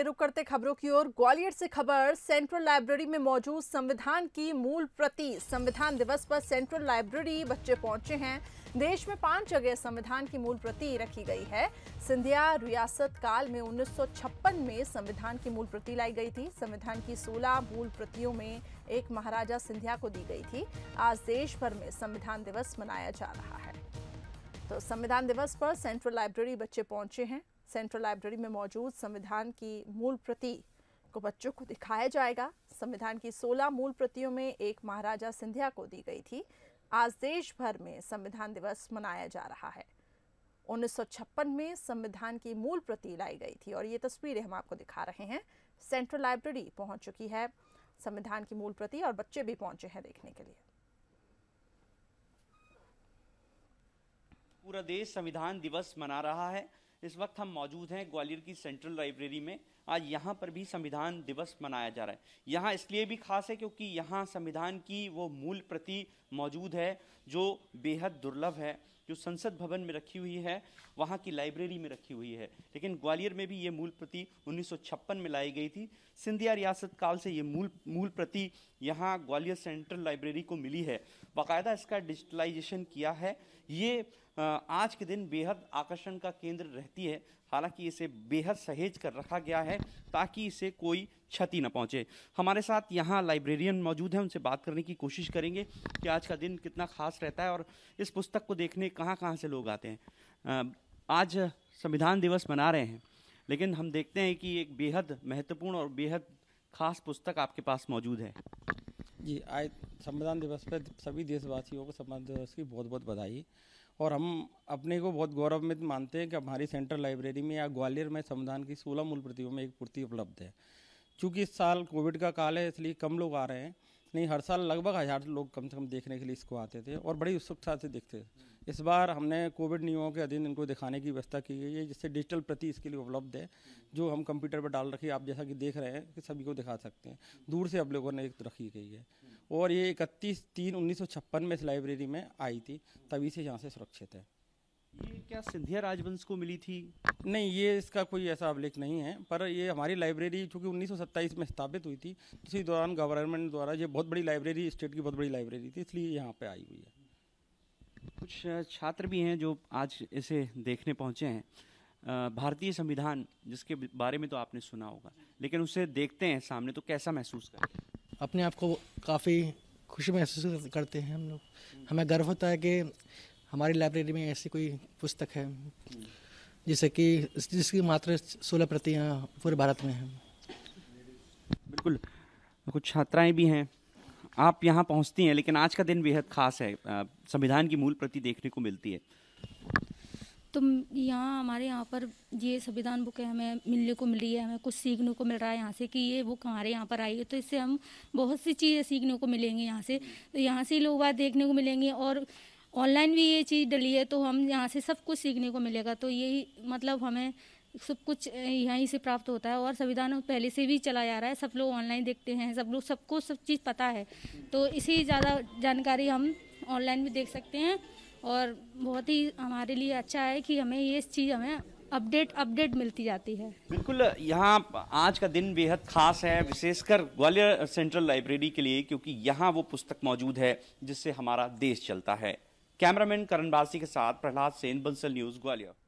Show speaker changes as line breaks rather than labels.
रुक करते खबरों की ओर ग्वालियर से खबर सेंट्रल लाइब्रेरी में मौजूद संविधान की मूल प्रति संविधान दिवस पर सेंट्रल लाइब्रेरी बच्चे पहुंचे हैं देश में पांच जगह संविधान की मूल प्रति रखी गई है सिंधिया रियासत काल में 1956 में संविधान की मूल प्रति लाई गई थी संविधान की 16 मूल प्रतियों में एक महाराजा सिंधिया को दी गई थी आज देश भर में संविधान दिवस मनाया जा रहा है तो संविधान दिवस पर सेंट्रल लाइब्रेरी बच्चे पहुंचे हैं सेंट्रल लाइब्रेरी में मौजूद संविधान की मूल प्रति को बच्चों को दिखाया जाएगा संविधान की 16 मूल प्रतियों में एक महाराजा सिंधिया को दी गई थी आज देश भर में संविधान दिवस मनाया जा रहा है उन्नीस में संविधान की मूल प्रति लाई गई थी और ये तस्वीरें हम आपको दिखा रहे हैं सेंट्रल लाइब्रेरी पहुंच चुकी है संविधान की मूल प्रति और बच्चे भी पहुंचे हैं देखने के लिए
पूरा देश संविधान दिवस मना रहा है इस वक्त हम मौजूद हैं ग्वालियर की सेंट्रल लाइब्रेरी में आज यहाँ पर भी संविधान दिवस मनाया जा रहा है यहाँ इसलिए भी खास है क्योंकि यहाँ संविधान की वो मूल प्रति मौजूद है जो बेहद दुर्लभ है जो संसद भवन में रखी हुई है वहाँ की लाइब्रेरी में रखी हुई है लेकिन ग्वालियर में भी ये मूल प्रति 1956 में लाई गई थी सिंधिया रियासत काल से ये मूल मूल प्रति यहाँ ग्वालियर सेंट्रल लाइब्रेरी को मिली है बाकायदा इसका डिजिटलाइजेशन किया है ये आज के दिन बेहद आकर्षण का केंद्र रहती है हालांकि इसे बेहद सहेज कर रखा गया है ताकि इसे कोई क्षति न पहुंचे हमारे साथ यहाँ लाइब्रेरियन मौजूद हैं उनसे बात करने की कोशिश करेंगे कि आज का दिन कितना खास रहता है और इस पुस्तक को देखने कहाँ कहाँ से लोग आते हैं आज संविधान दिवस मना रहे हैं लेकिन हम देखते हैं कि एक बेहद महत्वपूर्ण और बेहद खास पुस्तक आपके पास मौजूद है जी आज
संविधान दिवस पर सभी देशवासियों को संविधान दिवस की बहुत बहुत बधाई और हम अपने को बहुत गौरवान्वित मानते हैं कि हमारी सेंट्रल लाइब्रेरी में या ग्वालियर में संविधान की सोलह मूल प्रतियों में एक पूर्ति उपलब्ध है चूँकि इस साल कोविड का काल है इसलिए कम लोग आ रहे हैं नहीं हर साल लगभग हज़ार लोग कम से कम देखने के लिए इसको आते थे और बड़ी उत्सुकता से देखते थे इस बार हमने कोविड नियमों के अधीन इनको दिखाने की व्यवस्था की गई है जिससे डिजिटल प्रति इसके लिए उपलब्ध है जो हम कंप्यूटर पर डाल रखी है आप जैसा कि देख रहे हैं कि सभी को दिखा सकते हैं दूर से अब लोगों ने एक रखी गई है और ये इकतीस तीन उन्नीस में इस लाइब्रेरी में आई थी तभी से यहाँ से सुरक्षित है ये क्या सिंधिया राजवंश को मिली थी नहीं ये इसका कोई ऐसा अभिलेख नहीं है पर ये हमारी लाइब्रेरी चूँकि 1927 में स्थापित हुई थी उसी दौरान गवर्नमेंट द्वारा ये बहुत बड़ी लाइब्रेरी स्टेट की बहुत बड़ी लाइब्रेरी थी इसलिए यहाँ पे आई हुई है
कुछ छात्र भी हैं जो आज इसे देखने पहुँचे हैं भारतीय संविधान जिसके बारे में तो आपने सुना होगा लेकिन उसे देखते हैं सामने तो कैसा महसूस करें
अपने आप को काफ़ी
खुशी महसूस करते हैं हम लोग हमें गर्व होता है कि हमारी लाइब्रेरी में ऐसी कोई पुस्तक है जिसे कि जिसकी मात्र सोलह प्रतियाँ पूरे भारत में हैं बिल्कुल कुछ छात्राएं भी हैं आप यहाँ पहुँचती हैं लेकिन आज का दिन बेहद खास है संविधान की मूल प्रति देखने को मिलती है
तो यहाँ हमारे यहाँ पर ये संविधान बुक हमें मिलने को मिल रही है हमें कुछ सीखने को मिल रहा है यहाँ से कि ये बुक हमारे यहाँ पर आई है तो इससे हम बहुत सी चीज़ें सीखने को मिलेंगी यहाँ से तो यहाँ से लोग बात देखने को मिलेंगे और ऑनलाइन भी ये चीज़ डली है तो हम यहाँ से सब कुछ सीखने को मिलेगा तो यही मतलब हमें सब कुछ यहीं से प्राप्त होता है और संविधान पहले से भी चला जा रहा है सब लोग ऑनलाइन देखते हैं सब लोग सबको सब चीज़ पता है तो इसी ज़्यादा जानकारी हम ऑनलाइन भी देख सकते हैं और बहुत ही हमारे लिए अच्छा है कि हमें ये चीज़ हमें अपडेट अपडेट मिलती जाती है
बिल्कुल यहाँ आज का दिन बेहद खास है विशेषकर ग्वालियर सेंट्रल लाइब्रेरी के लिए क्योंकि यहाँ वो पुस्तक मौजूद है जिससे हमारा देश चलता है कैमरामैन करण बासी के साथ प्रहलाद सेन बंसल न्यूज ग्वालियर